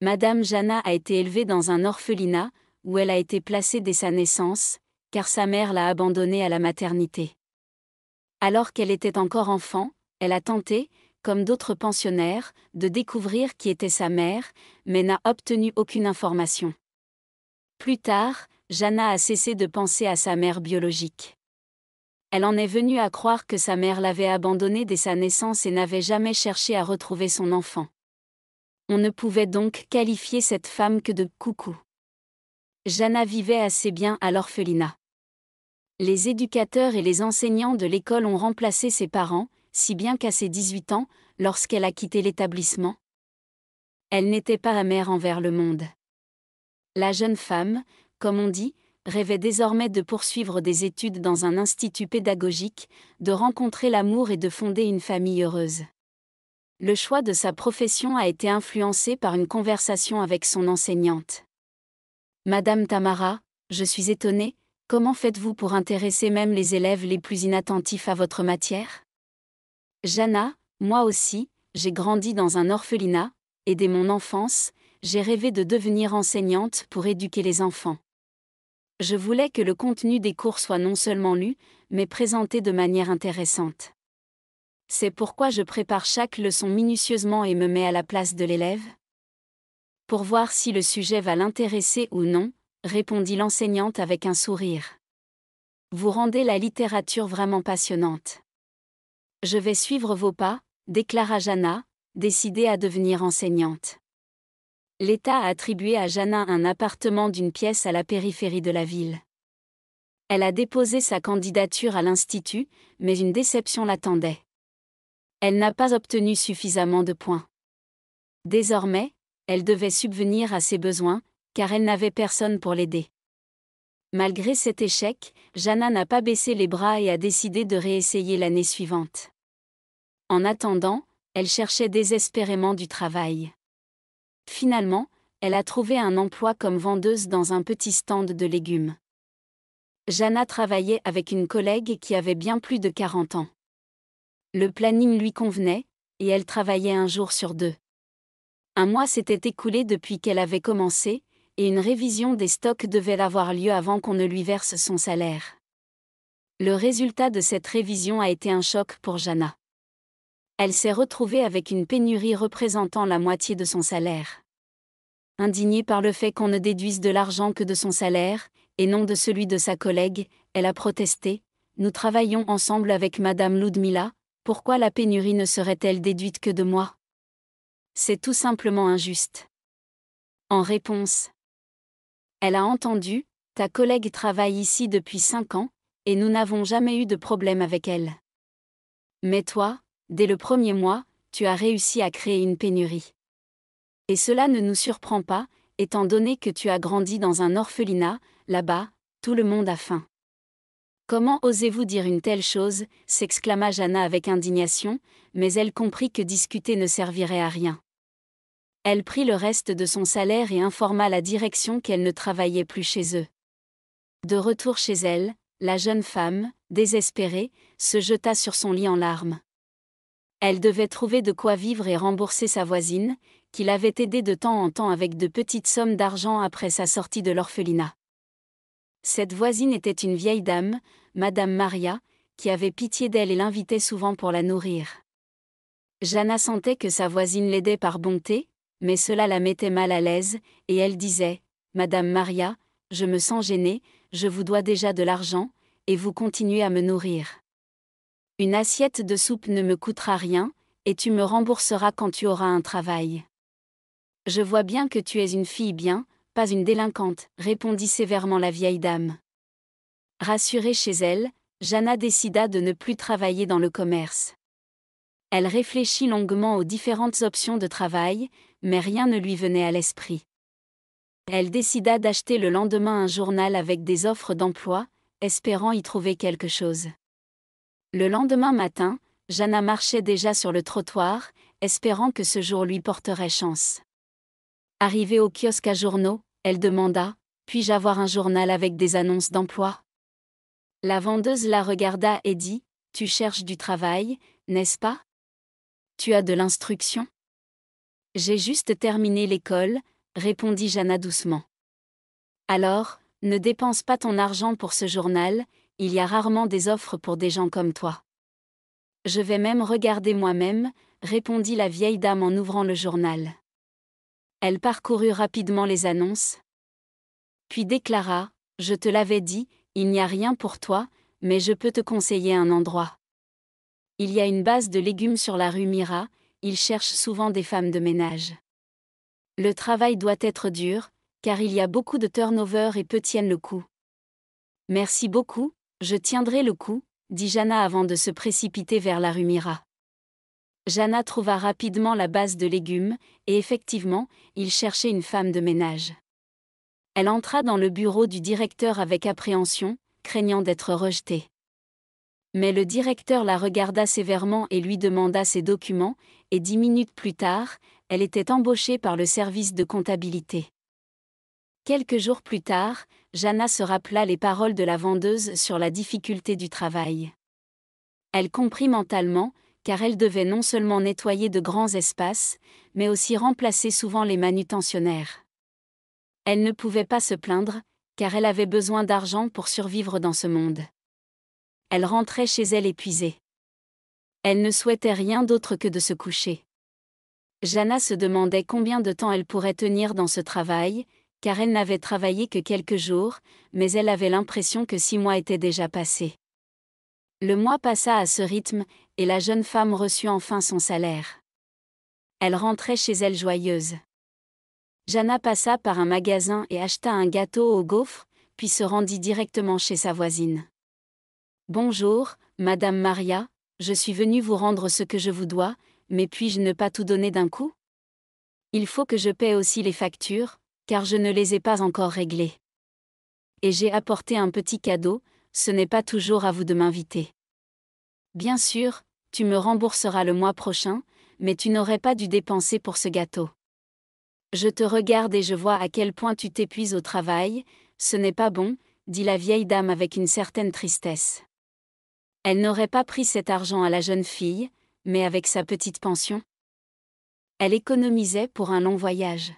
Madame Jana a été élevée dans un orphelinat, où elle a été placée dès sa naissance, car sa mère l'a abandonnée à la maternité. Alors qu'elle était encore enfant, elle a tenté, comme d'autres pensionnaires, de découvrir qui était sa mère, mais n'a obtenu aucune information. Plus tard, Jana a cessé de penser à sa mère biologique. Elle en est venue à croire que sa mère l'avait abandonnée dès sa naissance et n'avait jamais cherché à retrouver son enfant. On ne pouvait donc qualifier cette femme que de coucou. Jana vivait assez bien à l'orphelinat. Les éducateurs et les enseignants de l'école ont remplacé ses parents, si bien qu'à ses 18 ans, lorsqu'elle a quitté l'établissement, elle n'était pas amère envers le monde. La jeune femme, comme on dit, rêvait désormais de poursuivre des études dans un institut pédagogique, de rencontrer l'amour et de fonder une famille heureuse. Le choix de sa profession a été influencé par une conversation avec son enseignante. Madame Tamara, je suis étonnée, comment faites-vous pour intéresser même les élèves les plus inattentifs à votre matière Jana, moi aussi, j'ai grandi dans un orphelinat, et dès mon enfance, j'ai rêvé de devenir enseignante pour éduquer les enfants. Je voulais que le contenu des cours soit non seulement lu, mais présenté de manière intéressante. C'est pourquoi je prépare chaque leçon minutieusement et me mets à la place de l'élève. Pour voir si le sujet va l'intéresser ou non, répondit l'enseignante avec un sourire. Vous rendez la littérature vraiment passionnante. Je vais suivre vos pas, déclara Jana, décidée à devenir enseignante. L'État a attribué à Jana un appartement d'une pièce à la périphérie de la ville. Elle a déposé sa candidature à l'Institut, mais une déception l'attendait elle n'a pas obtenu suffisamment de points. Désormais, elle devait subvenir à ses besoins, car elle n'avait personne pour l'aider. Malgré cet échec, Jana n'a pas baissé les bras et a décidé de réessayer l'année suivante. En attendant, elle cherchait désespérément du travail. Finalement, elle a trouvé un emploi comme vendeuse dans un petit stand de légumes. Jana travaillait avec une collègue qui avait bien plus de 40 ans. Le planning lui convenait, et elle travaillait un jour sur deux. Un mois s'était écoulé depuis qu'elle avait commencé, et une révision des stocks devait avoir lieu avant qu'on ne lui verse son salaire. Le résultat de cette révision a été un choc pour Jana. Elle s'est retrouvée avec une pénurie représentant la moitié de son salaire. Indignée par le fait qu'on ne déduise de l'argent que de son salaire, et non de celui de sa collègue, elle a protesté. Nous travaillons ensemble avec Madame Ludmilla, pourquoi la pénurie ne serait-elle déduite que de moi C'est tout simplement injuste. En réponse, elle a entendu, ta collègue travaille ici depuis 5 ans, et nous n'avons jamais eu de problème avec elle. Mais toi, dès le premier mois, tu as réussi à créer une pénurie. Et cela ne nous surprend pas, étant donné que tu as grandi dans un orphelinat, là-bas, tout le monde a faim. Comment osez-vous dire une telle chose s'exclama Jana avec indignation, mais elle comprit que discuter ne servirait à rien. Elle prit le reste de son salaire et informa la direction qu'elle ne travaillait plus chez eux. De retour chez elle, la jeune femme, désespérée, se jeta sur son lit en larmes. Elle devait trouver de quoi vivre et rembourser sa voisine, qui l'avait aidée de temps en temps avec de petites sommes d'argent après sa sortie de l'orphelinat. Cette voisine était une vieille dame, Madame Maria, qui avait pitié d'elle et l'invitait souvent pour la nourrir. Jana sentait que sa voisine l'aidait par bonté, mais cela la mettait mal à l'aise, et elle disait Madame Maria, je me sens gênée, je vous dois déjà de l'argent, et vous continuez à me nourrir. Une assiette de soupe ne me coûtera rien, et tu me rembourseras quand tu auras un travail. Je vois bien que tu es une fille bien, pas une délinquante, répondit sévèrement la vieille dame. Rassurée chez elle, Jana décida de ne plus travailler dans le commerce. Elle réfléchit longuement aux différentes options de travail, mais rien ne lui venait à l'esprit. Elle décida d'acheter le lendemain un journal avec des offres d'emploi, espérant y trouver quelque chose. Le lendemain matin, Jana marchait déjà sur le trottoir, espérant que ce jour lui porterait chance. Arrivée au kiosque à journaux, elle demanda Puis-je avoir un journal avec des annonces d'emploi La vendeuse la regarda et dit Tu cherches du travail, n'est-ce pas Tu as de l'instruction J'ai juste terminé l'école, répondit Jana doucement. Alors, ne dépense pas ton argent pour ce journal, il y a rarement des offres pour des gens comme toi. Je vais même regarder moi-même, répondit la vieille dame en ouvrant le journal. Elle parcourut rapidement les annonces, puis déclara, Je te l'avais dit, il n'y a rien pour toi, mais je peux te conseiller un endroit. Il y a une base de légumes sur la rue Mira, ils cherchent souvent des femmes de ménage. Le travail doit être dur, car il y a beaucoup de turnover et peu tiennent le coup. Merci beaucoup, je tiendrai le coup, dit Jana avant de se précipiter vers la rue Mira. Jana trouva rapidement la base de légumes, et effectivement, il cherchait une femme de ménage. Elle entra dans le bureau du directeur avec appréhension, craignant d'être rejetée. Mais le directeur la regarda sévèrement et lui demanda ses documents, et dix minutes plus tard, elle était embauchée par le service de comptabilité. Quelques jours plus tard, Jana se rappela les paroles de la vendeuse sur la difficulté du travail. Elle comprit mentalement, car elle devait non seulement nettoyer de grands espaces, mais aussi remplacer souvent les manutentionnaires. Elle ne pouvait pas se plaindre, car elle avait besoin d'argent pour survivre dans ce monde. Elle rentrait chez elle épuisée. Elle ne souhaitait rien d'autre que de se coucher. Jana se demandait combien de temps elle pourrait tenir dans ce travail, car elle n'avait travaillé que quelques jours, mais elle avait l'impression que six mois étaient déjà passés. Le mois passa à ce rythme, et la jeune femme reçut enfin son salaire. Elle rentrait chez elle joyeuse. Jana passa par un magasin et acheta un gâteau au gaufre, puis se rendit directement chez sa voisine. Bonjour, Madame Maria, je suis venue vous rendre ce que je vous dois, mais puis-je ne pas tout donner d'un coup Il faut que je paie aussi les factures, car je ne les ai pas encore réglées. Et j'ai apporté un petit cadeau, ce n'est pas toujours à vous de m'inviter. Bien sûr, tu me rembourseras le mois prochain, mais tu n'aurais pas dû dépenser pour ce gâteau. Je te regarde et je vois à quel point tu t'épuises au travail, ce n'est pas bon, dit la vieille dame avec une certaine tristesse. Elle n'aurait pas pris cet argent à la jeune fille, mais avec sa petite pension. Elle économisait pour un long voyage.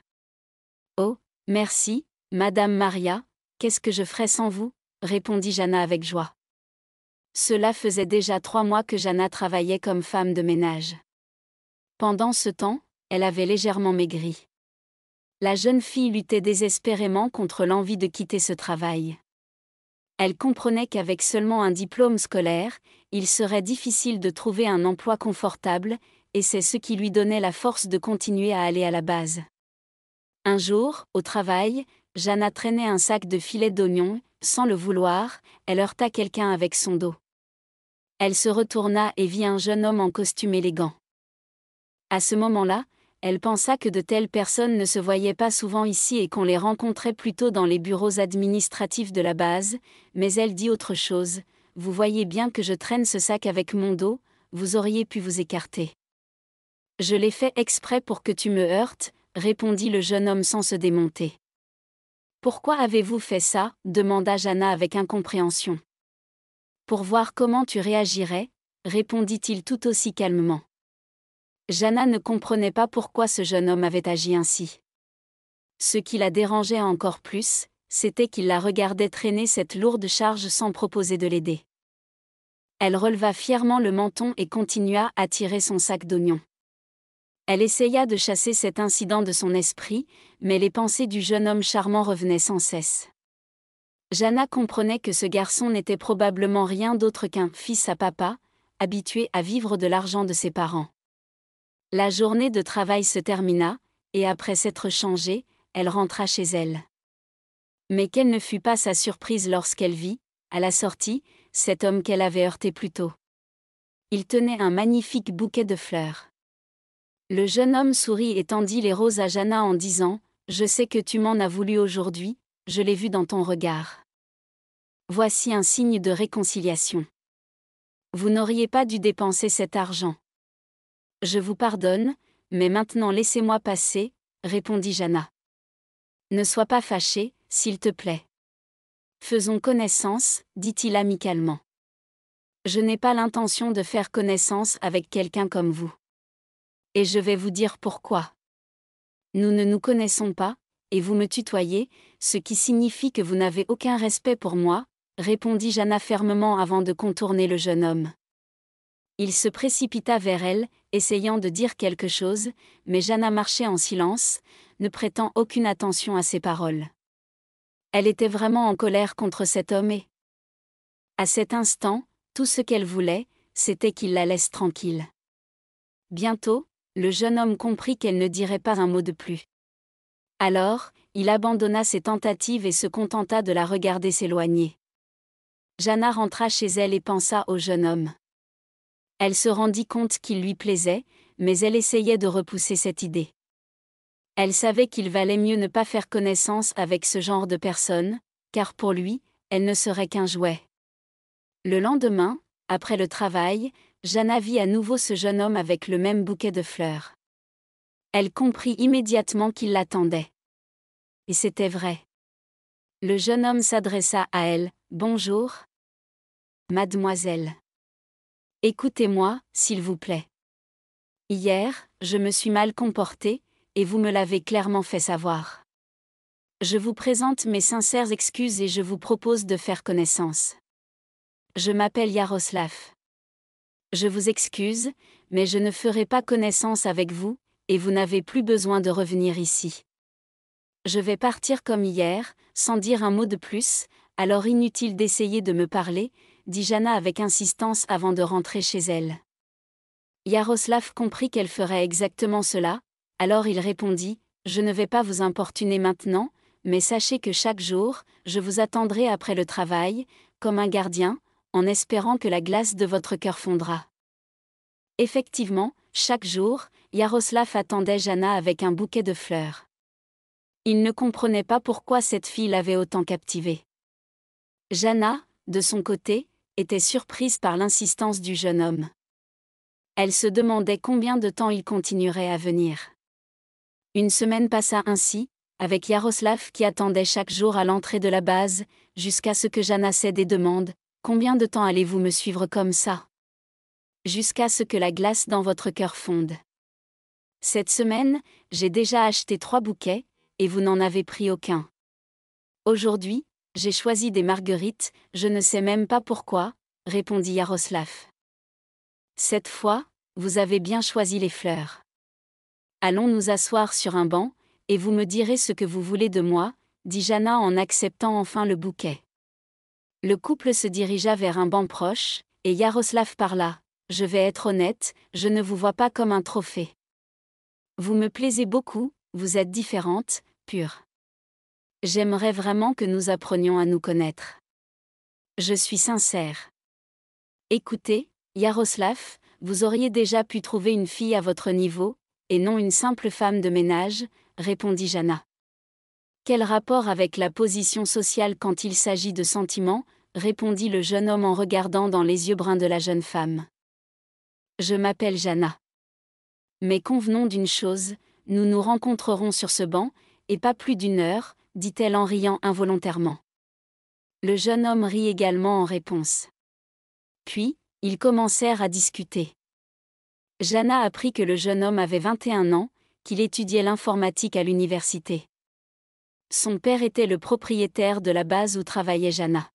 Oh, merci, Madame Maria, qu'est-ce que je ferais sans vous répondit Jana avec joie. Cela faisait déjà trois mois que Jana travaillait comme femme de ménage. Pendant ce temps, elle avait légèrement maigri. La jeune fille luttait désespérément contre l'envie de quitter ce travail. Elle comprenait qu'avec seulement un diplôme scolaire, il serait difficile de trouver un emploi confortable, et c'est ce qui lui donnait la force de continuer à aller à la base. Un jour, au travail, Jana traînait un sac de filets d'oignons, sans le vouloir, elle heurta quelqu'un avec son dos. Elle se retourna et vit un jeune homme en costume élégant. À ce moment-là, elle pensa que de telles personnes ne se voyaient pas souvent ici et qu'on les rencontrait plutôt dans les bureaux administratifs de la base, mais elle dit autre chose, Vous voyez bien que je traîne ce sac avec mon dos, vous auriez pu vous écarter. Je l'ai fait exprès pour que tu me heurtes, répondit le jeune homme sans se démonter. Pourquoi avez-vous fait ça demanda Jana avec incompréhension. Pour voir comment tu réagirais, répondit-il tout aussi calmement. Jana ne comprenait pas pourquoi ce jeune homme avait agi ainsi. Ce qui la dérangeait encore plus, c'était qu'il la regardait traîner cette lourde charge sans proposer de l'aider. Elle releva fièrement le menton et continua à tirer son sac d'oignons. Elle essaya de chasser cet incident de son esprit, mais les pensées du jeune homme charmant revenaient sans cesse. Jana comprenait que ce garçon n'était probablement rien d'autre qu'un fils à papa, habitué à vivre de l'argent de ses parents. La journée de travail se termina, et après s'être changée, elle rentra chez elle. Mais quelle ne fut pas sa surprise lorsqu'elle vit, à la sortie, cet homme qu'elle avait heurté plus tôt. Il tenait un magnifique bouquet de fleurs. Le jeune homme sourit et tendit les roses à Jana en disant Je sais que tu m'en as voulu aujourd'hui, je l'ai vu dans ton regard. Voici un signe de réconciliation. Vous n'auriez pas dû dépenser cet argent. Je vous pardonne, mais maintenant laissez-moi passer, répondit Jana. Ne sois pas fâché, s'il te plaît. Faisons connaissance, dit-il amicalement. Je n'ai pas l'intention de faire connaissance avec quelqu'un comme vous. Et je vais vous dire pourquoi. Nous ne nous connaissons pas, et vous me tutoyez, ce qui signifie que vous n'avez aucun respect pour moi, répondit Jana fermement avant de contourner le jeune homme. Il se précipita vers elle, essayant de dire quelque chose, mais Jana marchait en silence, ne prêtant aucune attention à ses paroles. Elle était vraiment en colère contre cet homme et... À cet instant, tout ce qu'elle voulait, c'était qu'il la laisse tranquille. Bientôt, le jeune homme comprit qu'elle ne dirait pas un mot de plus. Alors, il abandonna ses tentatives et se contenta de la regarder s'éloigner. Jana rentra chez elle et pensa au jeune homme. Elle se rendit compte qu'il lui plaisait, mais elle essayait de repousser cette idée. Elle savait qu'il valait mieux ne pas faire connaissance avec ce genre de personne, car pour lui, elle ne serait qu'un jouet. Le lendemain, après le travail, Jana vit à nouveau ce jeune homme avec le même bouquet de fleurs. Elle comprit immédiatement qu'il l'attendait. Et c'était vrai. Le jeune homme s'adressa à elle. Bonjour. Mademoiselle. Écoutez-moi, s'il vous plaît. Hier, je me suis mal comportée, et vous me l'avez clairement fait savoir. Je vous présente mes sincères excuses et je vous propose de faire connaissance. Je m'appelle Yaroslav. Je vous excuse, mais je ne ferai pas connaissance avec vous, et vous n'avez plus besoin de revenir ici. Je vais partir comme hier, sans dire un mot de plus, alors inutile d'essayer de me parler, dit Jana avec insistance avant de rentrer chez elle. Yaroslav comprit qu'elle ferait exactement cela, alors il répondit Je ne vais pas vous importuner maintenant, mais sachez que chaque jour, je vous attendrai après le travail, comme un gardien, en espérant que la glace de votre cœur fondra. Effectivement, chaque jour, Yaroslav attendait Jana avec un bouquet de fleurs. Il ne comprenait pas pourquoi cette fille l'avait autant captivé. Jana, de son côté, était surprise par l'insistance du jeune homme. Elle se demandait combien de temps il continuerait à venir. Une semaine passa ainsi, avec Yaroslav qui attendait chaque jour à l'entrée de la base, jusqu'à ce que Jana cède des demandes. Combien de temps allez-vous me suivre comme ça Jusqu'à ce que la glace dans votre cœur fonde. Cette semaine, j'ai déjà acheté trois bouquets, et vous n'en avez pris aucun. Aujourd'hui, j'ai choisi des marguerites, je ne sais même pas pourquoi, répondit Yaroslav. Cette fois, vous avez bien choisi les fleurs. Allons nous asseoir sur un banc, et vous me direz ce que vous voulez de moi, dit Jana en acceptant enfin le bouquet. Le couple se dirigea vers un banc proche, et Yaroslav parla. Je vais être honnête, je ne vous vois pas comme un trophée. Vous me plaisez beaucoup, vous êtes différente, pure. J'aimerais vraiment que nous apprenions à nous connaître. Je suis sincère. Écoutez, Yaroslav, vous auriez déjà pu trouver une fille à votre niveau, et non une simple femme de ménage, répondit Jana. Quel rapport avec la position sociale quand il s'agit de sentiments répondit le jeune homme en regardant dans les yeux bruns de la jeune femme. Je m'appelle Jana. Mais convenons d'une chose, nous nous rencontrerons sur ce banc, et pas plus d'une heure, dit-elle en riant involontairement. Le jeune homme rit également en réponse. Puis, ils commencèrent à discuter. Jana apprit que le jeune homme avait 21 ans, qu'il étudiait l'informatique à l'université. Son père était le propriétaire de la base où travaillait Jana.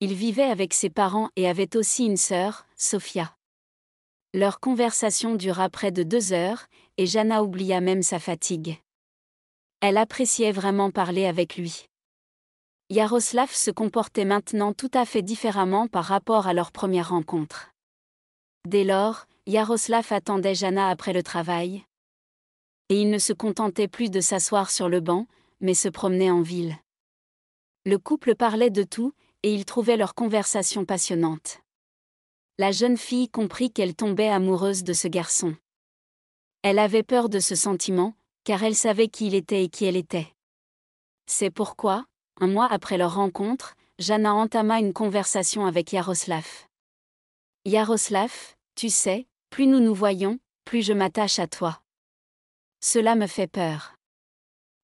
Il vivait avec ses parents et avait aussi une sœur, Sofia. Leur conversation dura près de deux heures, et Jana oublia même sa fatigue. Elle appréciait vraiment parler avec lui. Yaroslav se comportait maintenant tout à fait différemment par rapport à leur première rencontre. Dès lors, Yaroslav attendait Jana après le travail. Et il ne se contentait plus de s'asseoir sur le banc, mais se promenaient en ville. Le couple parlait de tout, et ils trouvaient leur conversation passionnante. La jeune fille comprit qu'elle tombait amoureuse de ce garçon. Elle avait peur de ce sentiment, car elle savait qui il était et qui elle était. C'est pourquoi, un mois après leur rencontre, Jana entama une conversation avec Yaroslav. Yaroslav, tu sais, plus nous nous voyons, plus je m'attache à toi. Cela me fait peur.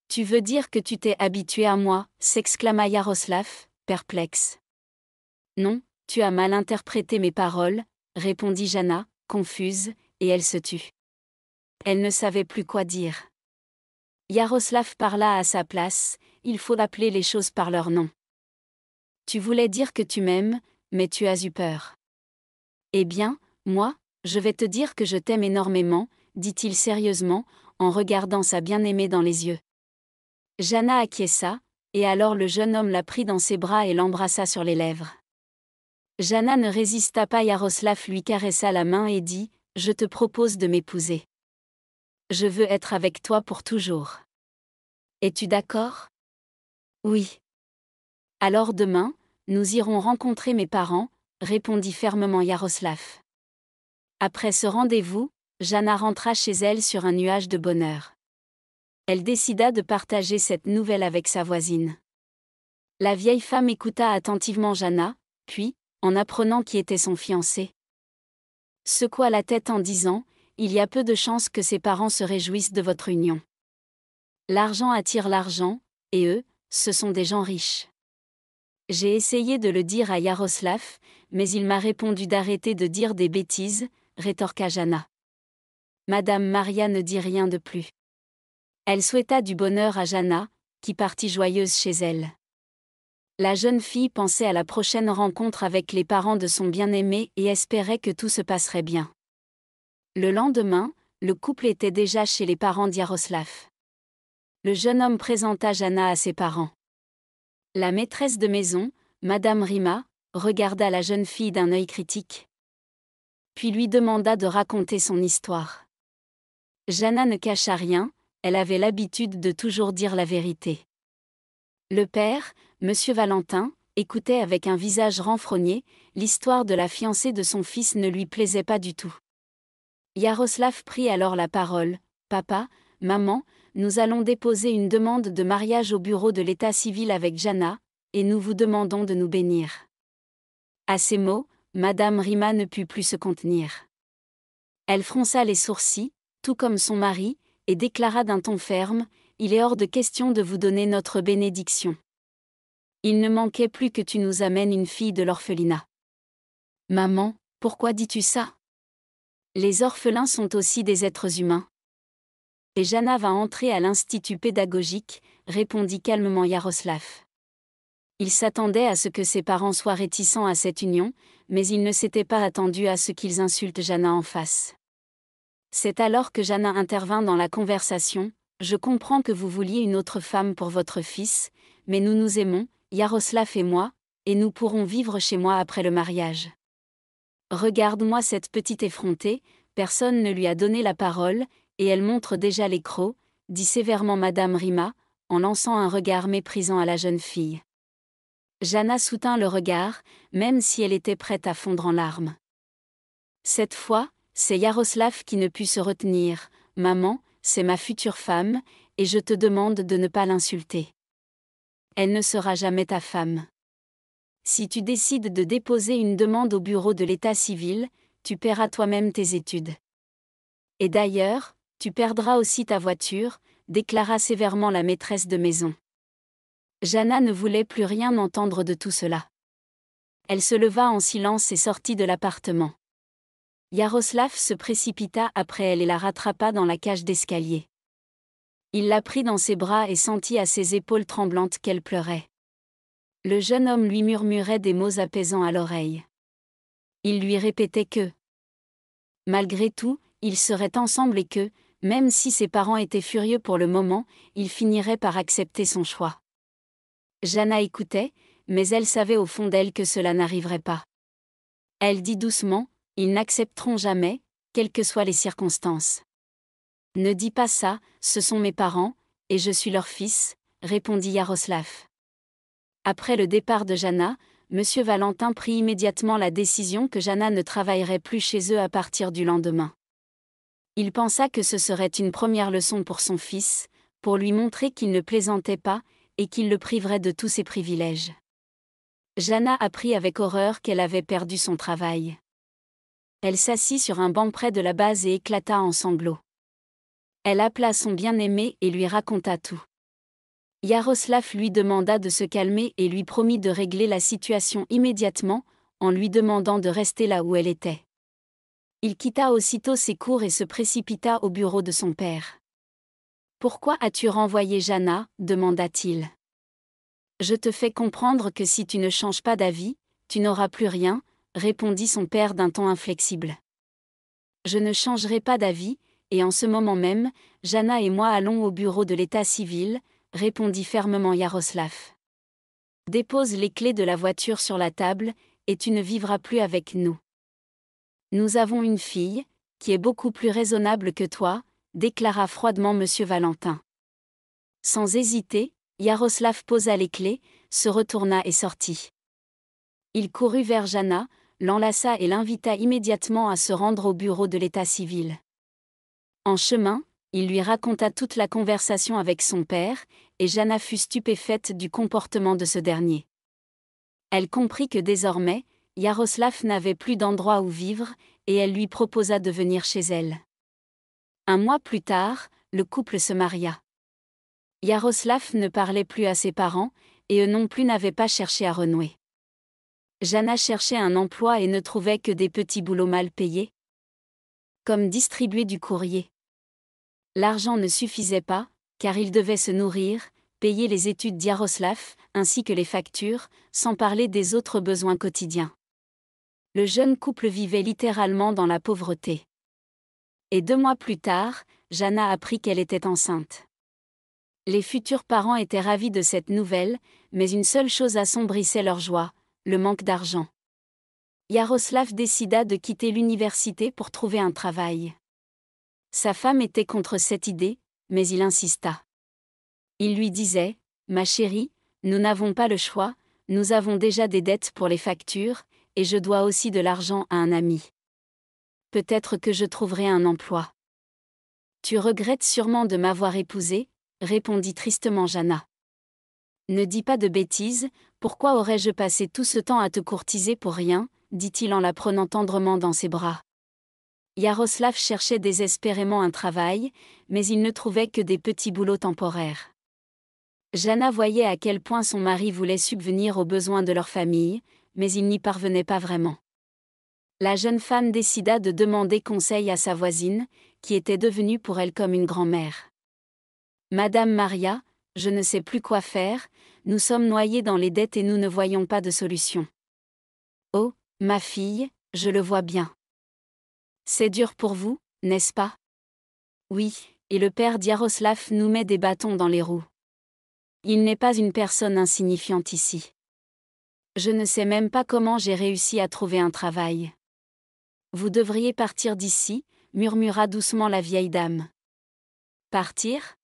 Tu veux dire que tu t'es habitué à moi s'exclama Yaroslav, perplexe. Non, tu as mal interprété mes paroles, répondit Jana, confuse, et elle se tut. Elle ne savait plus quoi dire. Yaroslav parla à sa place, il faut appeler les choses par leur nom. Tu voulais dire que tu m'aimes, mais tu as eu peur. Eh bien, moi, je vais te dire que je t'aime énormément, dit-il sérieusement, en regardant sa bien-aimée dans les yeux. Jana acquiesça, et alors le jeune homme la prit dans ses bras et l'embrassa sur les lèvres. Jana ne résista pas Yaroslav lui caressa la main et dit, Je te propose de m'épouser. Je veux être avec toi pour toujours. Es-tu d'accord Oui. Alors demain, nous irons rencontrer mes parents, répondit fermement Yaroslav. Après ce rendez-vous, Jana rentra chez elle sur un nuage de bonheur. Elle décida de partager cette nouvelle avec sa voisine. La vieille femme écouta attentivement Jana, puis, en apprenant qui était son fiancé, secoua la tête en disant Il y a peu de chances que ses parents se réjouissent de votre union. L'argent attire l'argent, et eux, ce sont des gens riches. J'ai essayé de le dire à Yaroslav, mais il m'a répondu d'arrêter de dire des bêtises, rétorqua Jana. Madame Maria ne dit rien de plus. Elle souhaita du bonheur à Jana, qui partit joyeuse chez elle. La jeune fille pensait à la prochaine rencontre avec les parents de son bien-aimé et espérait que tout se passerait bien. Le lendemain, le couple était déjà chez les parents d'Yaroslav. Le jeune homme présenta Jana à ses parents. La maîtresse de maison, Madame Rima, regarda la jeune fille d'un œil critique. Puis lui demanda de raconter son histoire. Jana ne cacha rien, elle avait l'habitude de toujours dire la vérité. Le père, M. Valentin, écoutait avec un visage renfrogné, l'histoire de la fiancée de son fils ne lui plaisait pas du tout. Yaroslav prit alors la parole. Papa, maman, nous allons déposer une demande de mariage au bureau de l'état civil avec Jana, et nous vous demandons de nous bénir. À ces mots, madame Rima ne put plus se contenir. Elle fronça les sourcils, tout comme son mari, et déclara d'un ton ferme, Il est hors de question de vous donner notre bénédiction. Il ne manquait plus que tu nous amènes une fille de l'orphelinat. Maman, pourquoi dis-tu ça Les orphelins sont aussi des êtres humains. Et Jana va entrer à l'institut pédagogique, répondit calmement Yaroslav. Il s'attendait à ce que ses parents soient réticents à cette union, mais il ne s'était pas attendu à ce qu'ils insultent Jana en face. C'est alors que Jana intervint dans la conversation. Je comprends que vous vouliez une autre femme pour votre fils, mais nous nous aimons, Yaroslav et moi, et nous pourrons vivre chez moi après le mariage. Regarde-moi cette petite effrontée, personne ne lui a donné la parole, et elle montre déjà les crocs, dit sévèrement Madame Rima, en lançant un regard méprisant à la jeune fille. Jana soutint le regard, même si elle était prête à fondre en larmes. Cette fois, c'est Yaroslav qui ne put se retenir. Maman, c'est ma future femme, et je te demande de ne pas l'insulter. Elle ne sera jamais ta femme. Si tu décides de déposer une demande au bureau de l'état civil, tu paieras toi-même tes études. Et d'ailleurs, tu perdras aussi ta voiture, déclara sévèrement la maîtresse de maison. Jana ne voulait plus rien entendre de tout cela. Elle se leva en silence et sortit de l'appartement. Yaroslav se précipita après elle et la rattrapa dans la cage d'escalier. Il la prit dans ses bras et sentit à ses épaules tremblantes qu'elle pleurait. Le jeune homme lui murmurait des mots apaisants à l'oreille. Il lui répétait que, malgré tout, ils seraient ensemble et que, même si ses parents étaient furieux pour le moment, ils finiraient par accepter son choix. Jana écoutait, mais elle savait au fond d'elle que cela n'arriverait pas. Elle dit doucement, ils n'accepteront jamais, quelles que soient les circonstances. Ne dis pas ça, ce sont mes parents, et je suis leur fils, répondit Yaroslav. Après le départ de Jana, M. Valentin prit immédiatement la décision que Jana ne travaillerait plus chez eux à partir du lendemain. Il pensa que ce serait une première leçon pour son fils, pour lui montrer qu'il ne plaisantait pas, et qu'il le priverait de tous ses privilèges. Jana apprit avec horreur qu'elle avait perdu son travail. Elle s'assit sur un banc près de la base et éclata en sanglots. Elle appela son bien-aimé et lui raconta tout. Yaroslav lui demanda de se calmer et lui promit de régler la situation immédiatement, en lui demandant de rester là où elle était. Il quitta aussitôt ses cours et se précipita au bureau de son père. Pourquoi as-tu renvoyé Jana demanda-t-il. Je te fais comprendre que si tu ne changes pas d'avis, tu n'auras plus rien, répondit son père d'un ton inflexible. Je ne changerai pas d'avis, et en ce moment même, Jana et moi allons au bureau de l'état civil, répondit fermement Yaroslav. Dépose les clés de la voiture sur la table, et tu ne vivras plus avec nous. Nous avons une fille, qui est beaucoup plus raisonnable que toi, déclara froidement M. Valentin. Sans hésiter, Yaroslav posa les clés, se retourna et sortit. Il courut vers Jana, l'enlaça et l'invita immédiatement à se rendre au bureau de l'état civil. En chemin, il lui raconta toute la conversation avec son père, et Jana fut stupéfaite du comportement de ce dernier. Elle comprit que désormais, Yaroslav n'avait plus d'endroit où vivre, et elle lui proposa de venir chez elle. Un mois plus tard, le couple se maria. Yaroslav ne parlait plus à ses parents, et eux non plus n'avaient pas cherché à renouer. Jana cherchait un emploi et ne trouvait que des petits boulots mal payés. Comme distribuer du courrier. L'argent ne suffisait pas, car il devait se nourrir, payer les études d'Yaroslav, ainsi que les factures, sans parler des autres besoins quotidiens. Le jeune couple vivait littéralement dans la pauvreté. Et deux mois plus tard, Jana apprit qu'elle était enceinte. Les futurs parents étaient ravis de cette nouvelle, mais une seule chose assombrissait leur joie, le manque d'argent. Yaroslav décida de quitter l'université pour trouver un travail. Sa femme était contre cette idée, mais il insista. Il lui disait, Ma chérie, nous n'avons pas le choix, nous avons déjà des dettes pour les factures, et je dois aussi de l'argent à un ami. Peut-être que je trouverai un emploi. Tu regrettes sûrement de m'avoir épousée, répondit tristement Jana. Ne dis pas de bêtises, pourquoi aurais-je passé tout ce temps à te courtiser pour rien dit-il en la prenant tendrement dans ses bras. Yaroslav cherchait désespérément un travail, mais il ne trouvait que des petits boulots temporaires. Jana voyait à quel point son mari voulait subvenir aux besoins de leur famille, mais il n'y parvenait pas vraiment. La jeune femme décida de demander conseil à sa voisine, qui était devenue pour elle comme une grand-mère. Madame Maria, je ne sais plus quoi faire, nous sommes noyés dans les dettes et nous ne voyons pas de solution. Oh, ma fille, je le vois bien. C'est dur pour vous, n'est-ce pas Oui, et le père Diaroslav nous met des bâtons dans les roues. Il n'est pas une personne insignifiante ici. Je ne sais même pas comment j'ai réussi à trouver un travail. Vous devriez partir d'ici, murmura doucement la vieille dame. Partir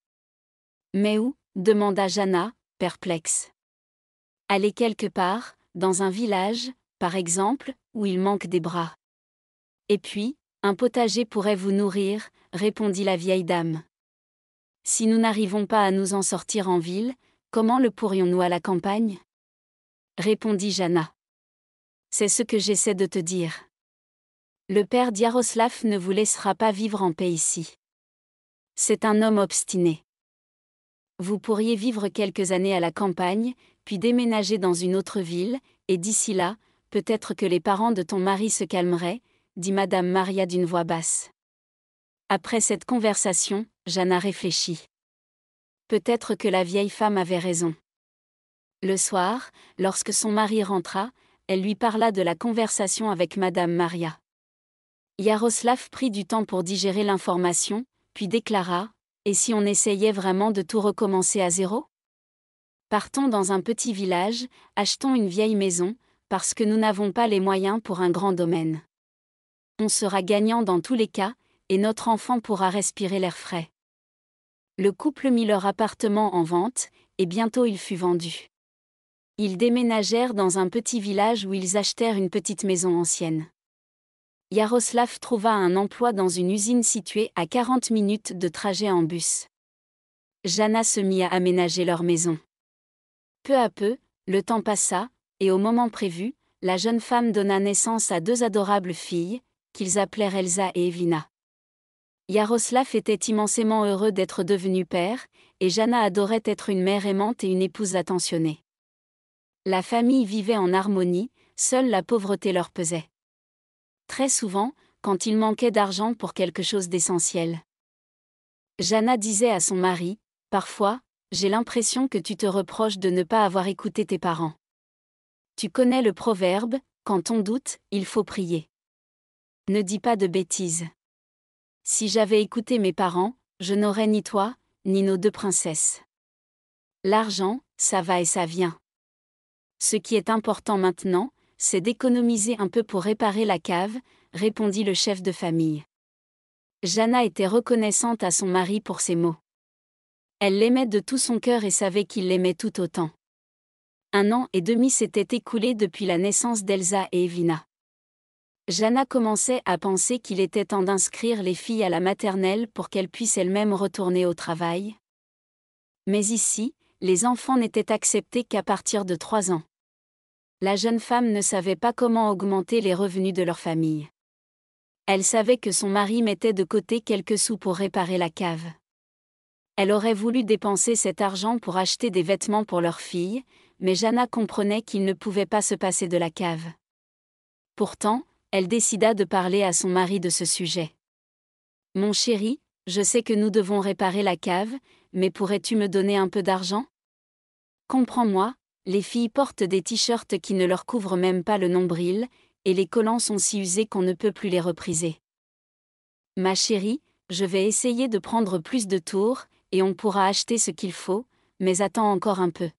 Mais où demanda Jana, perplexe. Allez quelque part, dans un village, par exemple, où il manque des bras. Et puis, un potager pourrait vous nourrir, répondit la vieille dame. Si nous n'arrivons pas à nous en sortir en ville, comment le pourrions-nous à la campagne répondit Jana. C'est ce que j'essaie de te dire. Le père Diaroslav ne vous laissera pas vivre en paix ici. C'est un homme obstiné. Vous pourriez vivre quelques années à la campagne, puis déménager dans une autre ville, et d'ici là, peut-être que les parents de ton mari se calmeraient, dit Madame Maria d'une voix basse. Après cette conversation, Jeanne a réfléchi. Peut-être que la vieille femme avait raison. Le soir, lorsque son mari rentra, elle lui parla de la conversation avec Madame Maria. Yaroslav prit du temps pour digérer l'information, puis déclara et si on essayait vraiment de tout recommencer à zéro Partons dans un petit village, achetons une vieille maison, parce que nous n'avons pas les moyens pour un grand domaine. On sera gagnant dans tous les cas, et notre enfant pourra respirer l'air frais. Le couple mit leur appartement en vente, et bientôt il fut vendu. Ils déménagèrent dans un petit village où ils achetèrent une petite maison ancienne. Yaroslav trouva un emploi dans une usine située à 40 minutes de trajet en bus. Jana se mit à aménager leur maison. Peu à peu, le temps passa, et au moment prévu, la jeune femme donna naissance à deux adorables filles, qu'ils appelèrent Elsa et Evina. Yaroslav était immensément heureux d'être devenu père, et Jana adorait être une mère aimante et une épouse attentionnée. La famille vivait en harmonie, seule la pauvreté leur pesait très souvent, quand il manquait d'argent pour quelque chose d'essentiel. Jana disait à son mari, Parfois, j'ai l'impression que tu te reproches de ne pas avoir écouté tes parents. Tu connais le proverbe, quand on doute, il faut prier. Ne dis pas de bêtises. Si j'avais écouté mes parents, je n'aurais ni toi, ni nos deux princesses. L'argent, ça va et ça vient. Ce qui est important maintenant, c'est d'économiser un peu pour réparer la cave, répondit le chef de famille. Jana était reconnaissante à son mari pour ces mots. Elle l'aimait de tout son cœur et savait qu'il l'aimait tout autant. Un an et demi s'était écoulé depuis la naissance d'Elsa et Evina. Jana commençait à penser qu'il était temps d'inscrire les filles à la maternelle pour qu'elles puissent elles-mêmes retourner au travail. Mais ici, les enfants n'étaient acceptés qu'à partir de trois ans la jeune femme ne savait pas comment augmenter les revenus de leur famille. Elle savait que son mari mettait de côté quelques sous pour réparer la cave. Elle aurait voulu dépenser cet argent pour acheter des vêtements pour leur fille, mais Jana comprenait qu'il ne pouvait pas se passer de la cave. Pourtant, elle décida de parler à son mari de ce sujet. Mon chéri, je sais que nous devons réparer la cave, mais pourrais-tu me donner un peu d'argent Comprends-moi, les filles portent des t-shirts qui ne leur couvrent même pas le nombril, et les collants sont si usés qu'on ne peut plus les repriser. Ma chérie, je vais essayer de prendre plus de tours, et on pourra acheter ce qu'il faut, mais attends encore un peu.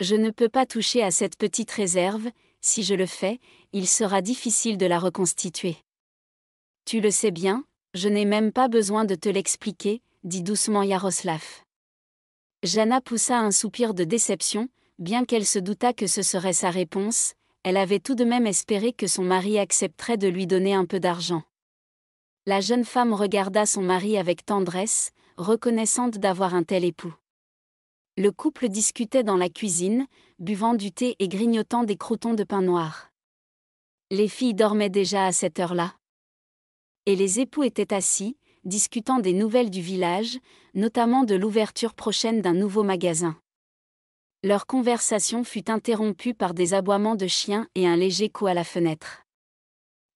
Je ne peux pas toucher à cette petite réserve, si je le fais, il sera difficile de la reconstituer. Tu le sais bien, je n'ai même pas besoin de te l'expliquer, dit doucement Yaroslav. Jana poussa un soupir de déception, bien qu'elle se doutât que ce serait sa réponse, elle avait tout de même espéré que son mari accepterait de lui donner un peu d'argent. La jeune femme regarda son mari avec tendresse, reconnaissante d'avoir un tel époux. Le couple discutait dans la cuisine, buvant du thé et grignotant des croutons de pain noir. Les filles dormaient déjà à cette heure-là. Et les époux étaient assis, discutant des nouvelles du village, notamment de l'ouverture prochaine d'un nouveau magasin. Leur conversation fut interrompue par des aboiements de chiens et un léger coup à la fenêtre.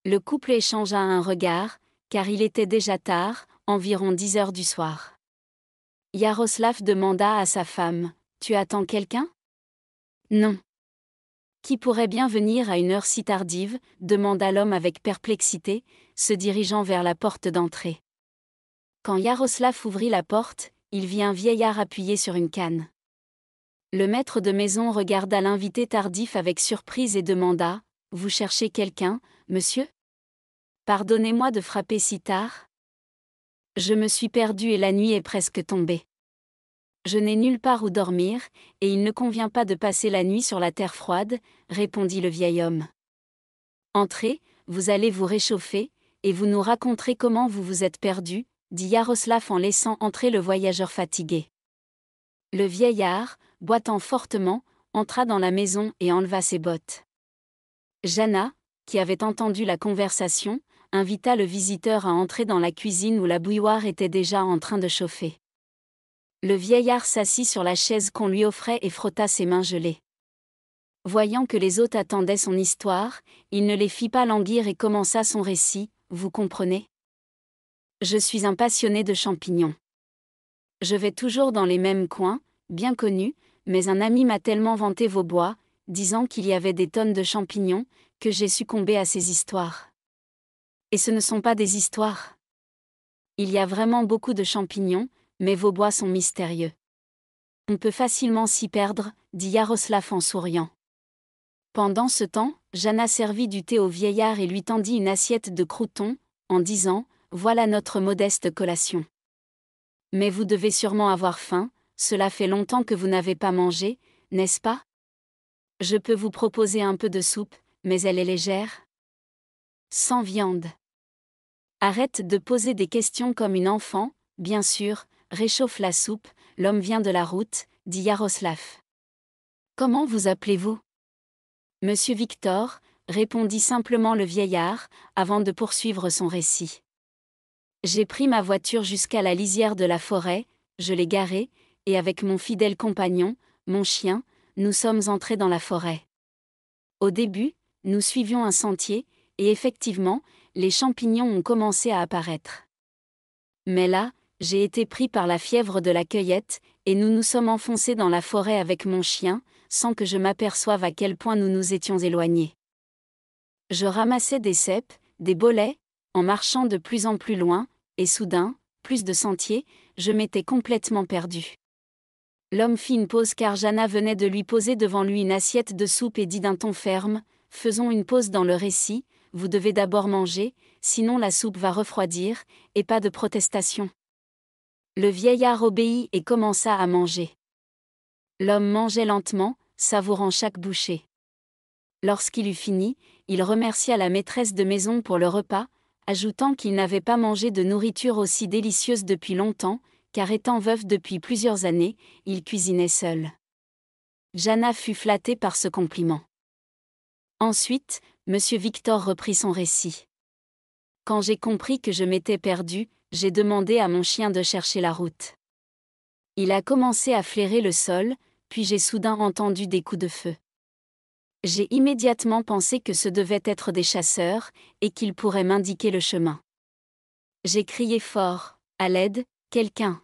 Le couple échangea un regard, car il était déjà tard, environ dix heures du soir. Yaroslav demanda à sa femme Tu attends quelqu'un Non. Qui pourrait bien venir à une heure si tardive demanda l'homme avec perplexité, se dirigeant vers la porte d'entrée. Quand Yaroslav ouvrit la porte, il vit un vieillard appuyé sur une canne. Le maître de maison regarda l'invité tardif avec surprise et demanda Vous cherchez quelqu'un, monsieur Pardonnez-moi de frapper si tard. Je me suis perdu et la nuit est presque tombée. Je n'ai nulle part où dormir, et il ne convient pas de passer la nuit sur la terre froide, répondit le vieil homme. Entrez, vous allez vous réchauffer, et vous nous raconterez comment vous vous êtes perdu, dit Yaroslav en laissant entrer le voyageur fatigué. Le vieillard, boitant fortement, entra dans la maison et enleva ses bottes. Jana, qui avait entendu la conversation, invita le visiteur à entrer dans la cuisine où la bouilloire était déjà en train de chauffer. Le vieillard s'assit sur la chaise qu'on lui offrait et frotta ses mains gelées. Voyant que les hôtes attendaient son histoire, il ne les fit pas languir et commença son récit, vous comprenez Je suis un passionné de champignons. Je vais toujours dans les mêmes coins, bien connus, mais un ami m'a tellement vanté vos bois, disant qu'il y avait des tonnes de champignons, que j'ai succombé à ces histoires. Et ce ne sont pas des histoires. Il y a vraiment beaucoup de champignons, mais vos bois sont mystérieux. On peut facilement s'y perdre, dit Yaroslav en souriant. Pendant ce temps, Jana servit du thé au vieillard et lui tendit une assiette de croûtons, en disant Voilà notre modeste collation. Mais vous devez sûrement avoir faim, cela fait longtemps que vous n'avez pas mangé, n'est-ce pas Je peux vous proposer un peu de soupe, mais elle est légère. Sans viande. Arrête de poser des questions comme une enfant, bien sûr, réchauffe la soupe, l'homme vient de la route, dit Yaroslav. Comment vous appelez-vous Monsieur Victor, répondit simplement le vieillard, avant de poursuivre son récit. J'ai pris ma voiture jusqu'à la lisière de la forêt, je l'ai garée, et avec mon fidèle compagnon, mon chien, nous sommes entrés dans la forêt. Au début, nous suivions un sentier, et effectivement, les champignons ont commencé à apparaître. Mais là, j'ai été pris par la fièvre de la cueillette, et nous nous sommes enfoncés dans la forêt avec mon chien, sans que je m'aperçoive à quel point nous nous étions éloignés. Je ramassais des cèpes, des bolets, en marchant de plus en plus loin, et soudain, plus de sentiers, je m'étais complètement perdu. L'homme fit une pause car Jana venait de lui poser devant lui une assiette de soupe et dit d'un ton ferme Faisons une pause dans le récit, vous devez d'abord manger, sinon la soupe va refroidir, et pas de protestation. Le vieillard obéit et commença à manger. L'homme mangeait lentement, savourant chaque bouchée. Lorsqu'il eut fini, il remercia la maîtresse de maison pour le repas, ajoutant qu'il n'avait pas mangé de nourriture aussi délicieuse depuis longtemps, car étant veuf depuis plusieurs années, il cuisinait seul. Jana fut flattée par ce compliment. Ensuite, M. Victor reprit son récit. Quand j'ai compris que je m'étais perdu, j'ai demandé à mon chien de chercher la route. Il a commencé à flairer le sol, puis j'ai soudain entendu des coups de feu. J'ai immédiatement pensé que ce devaient être des chasseurs, et qu'ils pourraient m'indiquer le chemin. J'ai crié fort, à l'aide, Quelqu'un.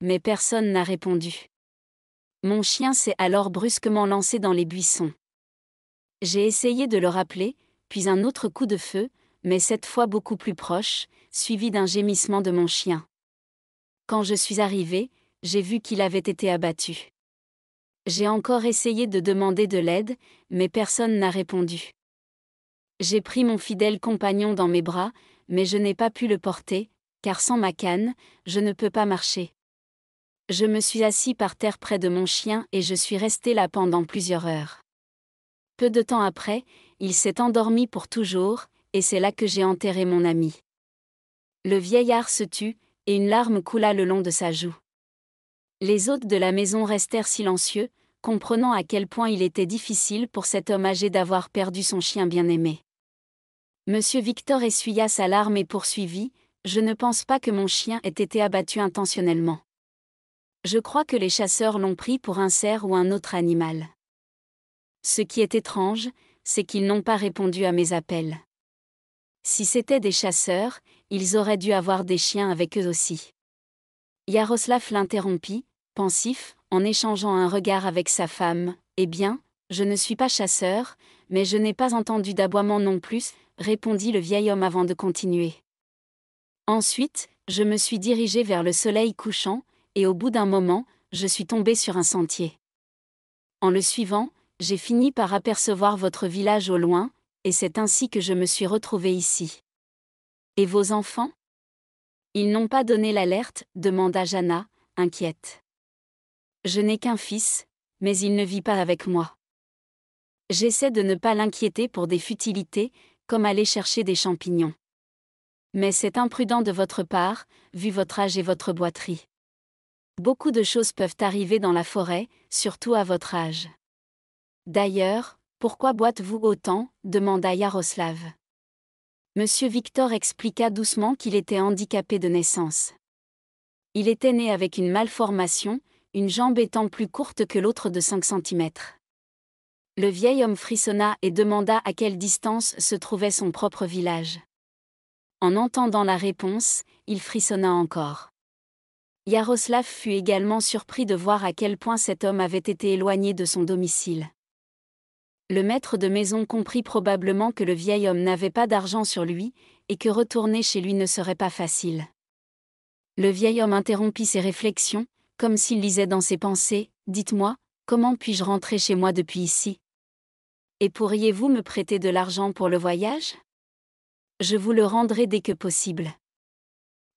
Mais personne n'a répondu. Mon chien s'est alors brusquement lancé dans les buissons. J'ai essayé de le rappeler, puis un autre coup de feu, mais cette fois beaucoup plus proche, suivi d'un gémissement de mon chien. Quand je suis arrivée, j'ai vu qu'il avait été abattu. J'ai encore essayé de demander de l'aide, mais personne n'a répondu. J'ai pris mon fidèle compagnon dans mes bras, mais je n'ai pas pu le porter, car sans ma canne, je ne peux pas marcher. Je me suis assis par terre près de mon chien et je suis resté là pendant plusieurs heures. Peu de temps après, il s'est endormi pour toujours, et c'est là que j'ai enterré mon ami. Le vieillard se tut, et une larme coula le long de sa joue. Les hôtes de la maison restèrent silencieux, comprenant à quel point il était difficile pour cet homme âgé d'avoir perdu son chien bien-aimé. Monsieur Victor essuya sa larme et poursuivit, je ne pense pas que mon chien ait été abattu intentionnellement. Je crois que les chasseurs l'ont pris pour un cerf ou un autre animal. Ce qui est étrange, c'est qu'ils n'ont pas répondu à mes appels. Si c'était des chasseurs, ils auraient dû avoir des chiens avec eux aussi. Yaroslav l'interrompit, pensif, en échangeant un regard avec sa femme. Eh bien, je ne suis pas chasseur, mais je n'ai pas entendu d'aboiement non plus, répondit le vieil homme avant de continuer. Ensuite, je me suis dirigé vers le soleil couchant, et au bout d'un moment, je suis tombé sur un sentier. En le suivant, j'ai fini par apercevoir votre village au loin, et c'est ainsi que je me suis retrouvé ici. Et vos enfants Ils n'ont pas donné l'alerte, demanda Jana, inquiète. Je n'ai qu'un fils, mais il ne vit pas avec moi. J'essaie de ne pas l'inquiéter pour des futilités, comme aller chercher des champignons. Mais c'est imprudent de votre part, vu votre âge et votre boiterie. Beaucoup de choses peuvent arriver dans la forêt, surtout à votre âge. D'ailleurs, pourquoi boite-vous autant demanda Yaroslav. Monsieur Victor expliqua doucement qu'il était handicapé de naissance. Il était né avec une malformation, une jambe étant plus courte que l'autre de 5 cm. Le vieil homme frissonna et demanda à quelle distance se trouvait son propre village. En entendant la réponse, il frissonna encore. Yaroslav fut également surpris de voir à quel point cet homme avait été éloigné de son domicile. Le maître de maison comprit probablement que le vieil homme n'avait pas d'argent sur lui, et que retourner chez lui ne serait pas facile. Le vieil homme interrompit ses réflexions, comme s'il lisait dans ses pensées, Dites-moi, comment puis-je rentrer chez moi depuis ici Et pourriez-vous me prêter de l'argent pour le voyage je vous le rendrai dès que possible.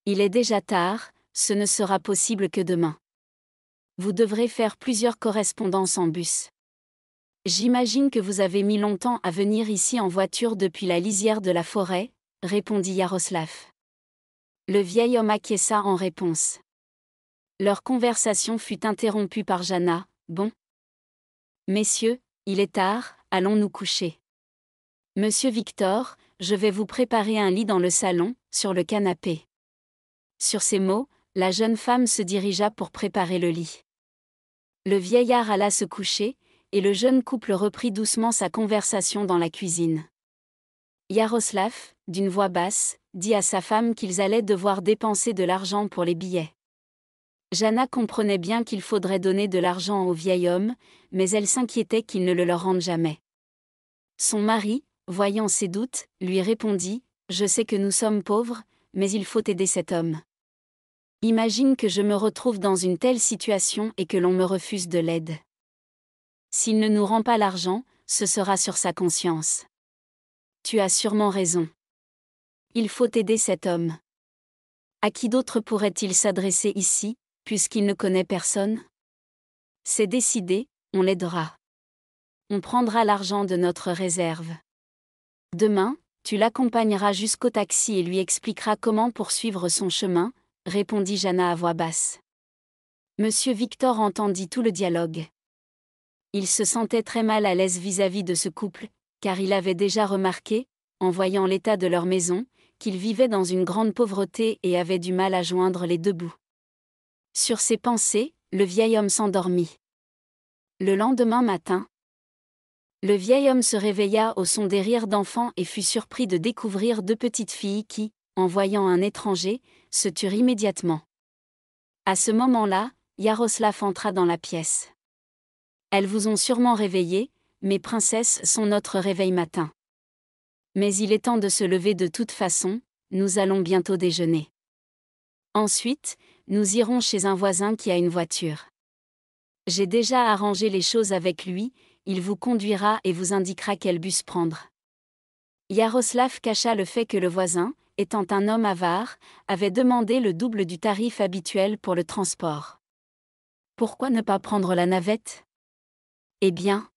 Il est déjà tard, ce ne sera possible que demain. Vous devrez faire plusieurs correspondances en bus. J'imagine que vous avez mis longtemps à venir ici en voiture depuis la lisière de la forêt, répondit Yaroslav. Le vieil homme acquiesça en réponse. Leur conversation fut interrompue par Jana. Bon. Messieurs, il est tard, allons nous coucher. Monsieur Victor, je vais vous préparer un lit dans le salon, sur le canapé. Sur ces mots, la jeune femme se dirigea pour préparer le lit. Le vieillard alla se coucher, et le jeune couple reprit doucement sa conversation dans la cuisine. Yaroslav, d'une voix basse, dit à sa femme qu'ils allaient devoir dépenser de l'argent pour les billets. Jana comprenait bien qu'il faudrait donner de l'argent au vieil homme, mais elle s'inquiétait qu'il ne le leur rende jamais. Son mari, voyant ses doutes, lui répondit, Je sais que nous sommes pauvres, mais il faut aider cet homme. Imagine que je me retrouve dans une telle situation et que l'on me refuse de l'aide. S'il ne nous rend pas l'argent, ce sera sur sa conscience. Tu as sûrement raison. Il faut aider cet homme. À qui d'autre pourrait-il s'adresser ici, puisqu'il ne connaît personne C'est décidé, on l'aidera. On prendra l'argent de notre réserve. Demain, tu l'accompagneras jusqu'au taxi et lui expliqueras comment poursuivre son chemin, répondit Jana à voix basse. Monsieur Victor entendit tout le dialogue. Il se sentait très mal à l'aise vis-à-vis de ce couple, car il avait déjà remarqué, en voyant l'état de leur maison, qu'ils vivaient dans une grande pauvreté et avaient du mal à joindre les deux bouts. Sur ces pensées, le vieil homme s'endormit. Le lendemain matin, le vieil homme se réveilla au son des rires d'enfants et fut surpris de découvrir deux petites filles qui, en voyant un étranger, se turent immédiatement. À ce moment-là, Yaroslav entra dans la pièce. Elles vous ont sûrement réveillé, mes princesses sont notre réveil matin. Mais il est temps de se lever de toute façon, nous allons bientôt déjeuner. Ensuite, nous irons chez un voisin qui a une voiture. J'ai déjà arrangé les choses avec lui, il vous conduira et vous indiquera quel bus prendre. Yaroslav cacha le fait que le voisin, étant un homme avare, avait demandé le double du tarif habituel pour le transport. Pourquoi ne pas prendre la navette Eh bien,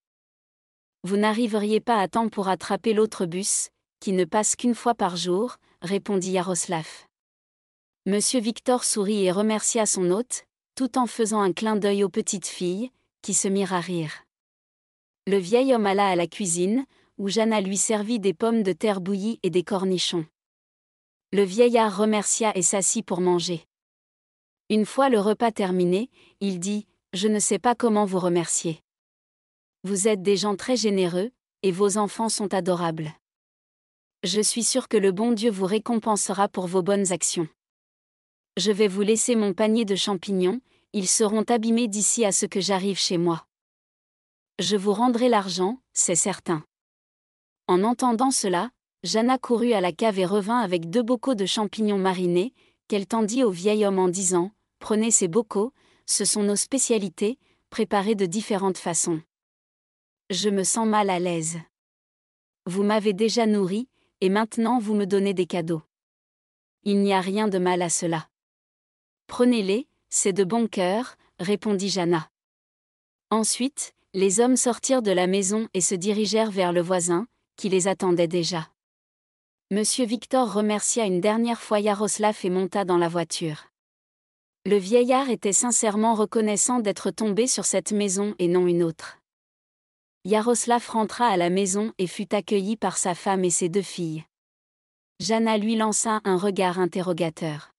vous n'arriveriez pas à temps pour attraper l'autre bus, qui ne passe qu'une fois par jour, répondit Yaroslav. Monsieur Victor sourit et remercia son hôte, tout en faisant un clin d'œil aux petites filles, qui se mirent à rire. Le vieil homme alla à la cuisine, où Jeanna lui servit des pommes de terre bouillies et des cornichons. Le vieillard remercia et s'assit pour manger. Une fois le repas terminé, il dit Je ne sais pas comment vous remercier. Vous êtes des gens très généreux, et vos enfants sont adorables. Je suis sûr que le bon Dieu vous récompensera pour vos bonnes actions. Je vais vous laisser mon panier de champignons, ils seront abîmés d'ici à ce que j'arrive chez moi. Je vous rendrai l'argent, c'est certain. En entendant cela, Jana courut à la cave et revint avec deux bocaux de champignons marinés, qu'elle tendit au vieil homme en disant Prenez ces bocaux, ce sont nos spécialités, préparés de différentes façons. Je me sens mal à l'aise. Vous m'avez déjà nourri, et maintenant vous me donnez des cadeaux. Il n'y a rien de mal à cela. Prenez-les, c'est de bon cœur, répondit Jana. Ensuite, les hommes sortirent de la maison et se dirigèrent vers le voisin, qui les attendait déjà. Monsieur Victor remercia une dernière fois Yaroslav et monta dans la voiture. Le vieillard était sincèrement reconnaissant d'être tombé sur cette maison et non une autre. Yaroslav rentra à la maison et fut accueilli par sa femme et ses deux filles. Jana lui lança un regard interrogateur.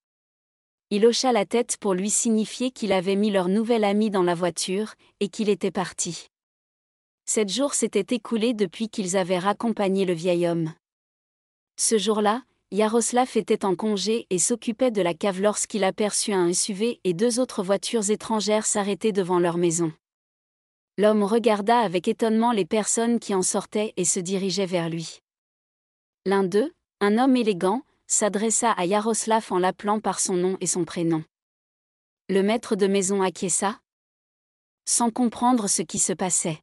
Il hocha la tête pour lui signifier qu'il avait mis leur nouvel ami dans la voiture, et qu'il était parti. Sept jours s'étaient écoulés depuis qu'ils avaient raccompagné le vieil homme. Ce jour-là, Yaroslav était en congé et s'occupait de la cave lorsqu'il aperçut un SUV et deux autres voitures étrangères s'arrêter devant leur maison. L'homme regarda avec étonnement les personnes qui en sortaient et se dirigeaient vers lui. L'un d'eux, un homme élégant, s'adressa à Yaroslav en l'appelant par son nom et son prénom. Le maître de maison acquiesça, sans comprendre ce qui se passait.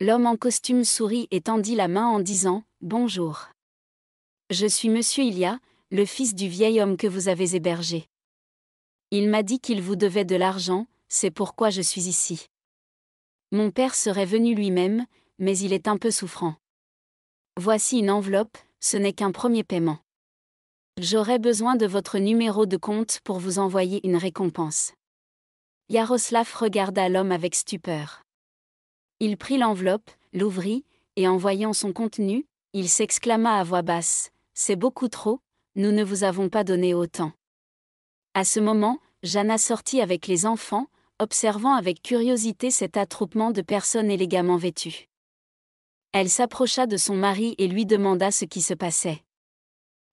L'homme en costume sourit et tendit la main en disant Bonjour. Je suis monsieur Ilia, le fils du vieil homme que vous avez hébergé. Il m'a dit qu'il vous devait de l'argent, c'est pourquoi je suis ici. Mon père serait venu lui-même, mais il est un peu souffrant. Voici une enveloppe, ce n'est qu'un premier paiement. J'aurai besoin de votre numéro de compte pour vous envoyer une récompense. Yaroslav regarda l'homme avec stupeur. Il prit l'enveloppe, l'ouvrit, et en voyant son contenu, il s'exclama à voix basse C'est beaucoup trop, nous ne vous avons pas donné autant. À ce moment, Jana sortit avec les enfants, observant avec curiosité cet attroupement de personnes élégamment vêtues. Elle s'approcha de son mari et lui demanda ce qui se passait.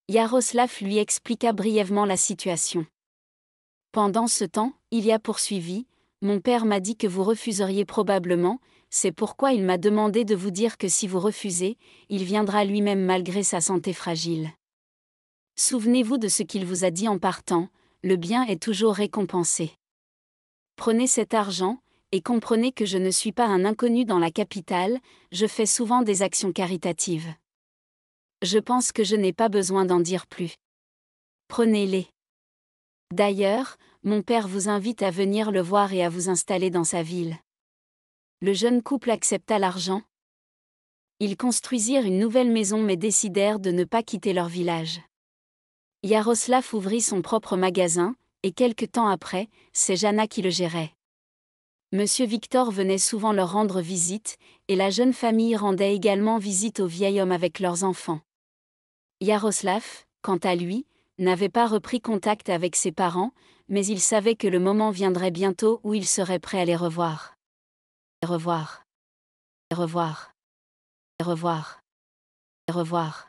Yaroslav lui expliqua brièvement la situation. Pendant ce temps, il y a poursuivi, Mon père m'a dit que vous refuseriez probablement, c'est pourquoi il m'a demandé de vous dire que si vous refusez, il viendra lui-même malgré sa santé fragile. Souvenez-vous de ce qu'il vous a dit en partant, le bien est toujours récompensé. Prenez cet argent, et comprenez que je ne suis pas un inconnu dans la capitale, je fais souvent des actions caritatives je pense que je n'ai pas besoin d'en dire plus. Prenez-les. D'ailleurs, mon père vous invite à venir le voir et à vous installer dans sa ville. Le jeune couple accepta l'argent. Ils construisirent une nouvelle maison mais décidèrent de ne pas quitter leur village. Yaroslav ouvrit son propre magasin, et quelque temps après, c'est Jana qui le gérait. Monsieur Victor venait souvent leur rendre visite, et la jeune famille rendait également visite au vieil homme avec leurs enfants. Yaroslav, quant à lui, n'avait pas repris contact avec ses parents, mais il savait que le moment viendrait bientôt où il serait prêt à les revoir. Les revoir. Les revoir. Les revoir. Les revoir.